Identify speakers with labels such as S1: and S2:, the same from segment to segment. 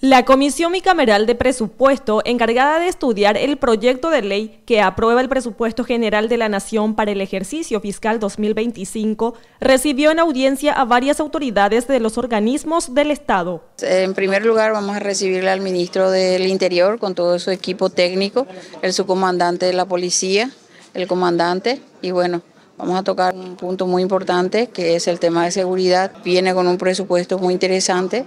S1: La Comisión Bicameral de Presupuesto, encargada de estudiar el proyecto de ley que aprueba el Presupuesto General de la Nación para el ejercicio fiscal 2025, recibió en audiencia a varias autoridades de los organismos del Estado. En primer lugar, vamos
S2: a recibirle al ministro del Interior con todo su equipo técnico, el subcomandante de la policía, el comandante, y bueno, Vamos a tocar un punto muy importante que es el tema de seguridad. Viene con un presupuesto muy interesante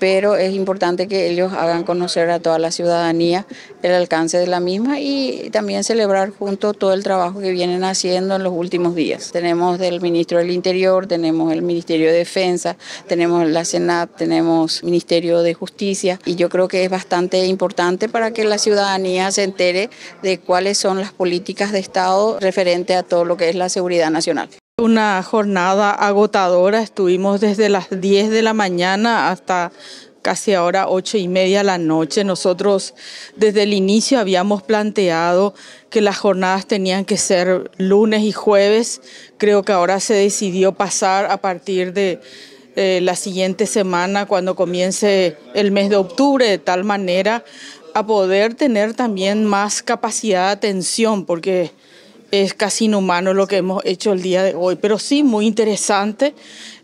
S2: pero es importante que ellos hagan conocer a toda la ciudadanía el alcance de la misma y también celebrar junto todo el trabajo que vienen haciendo en los últimos días. Tenemos del ministro del Interior, tenemos el Ministerio de Defensa, tenemos la Senat, tenemos Ministerio de Justicia y yo creo que es bastante importante para que la ciudadanía se entere de cuáles son las políticas de Estado referente a todo lo que es la seguridad nacional.
S1: Una jornada agotadora, estuvimos desde las 10 de la mañana hasta casi ahora ocho y media de la noche. Nosotros desde el inicio habíamos planteado que las jornadas tenían que ser lunes y jueves. Creo que ahora se decidió pasar a partir de eh, la siguiente semana, cuando comience el mes de octubre, de tal manera a poder tener también más capacidad de atención, porque es casi inhumano lo que hemos hecho el día de hoy, pero sí muy interesante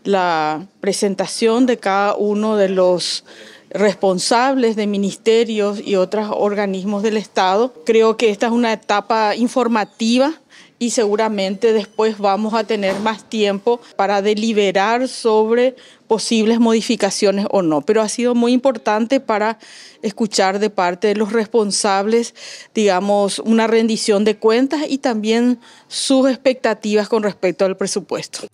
S1: la presentación de cada uno de los responsables de ministerios y otros organismos del Estado. Creo que esta es una etapa informativa y seguramente después vamos a tener más tiempo para deliberar sobre posibles modificaciones o no. Pero ha sido muy importante para escuchar de parte de los responsables, digamos, una rendición de cuentas y también sus expectativas con respecto al presupuesto.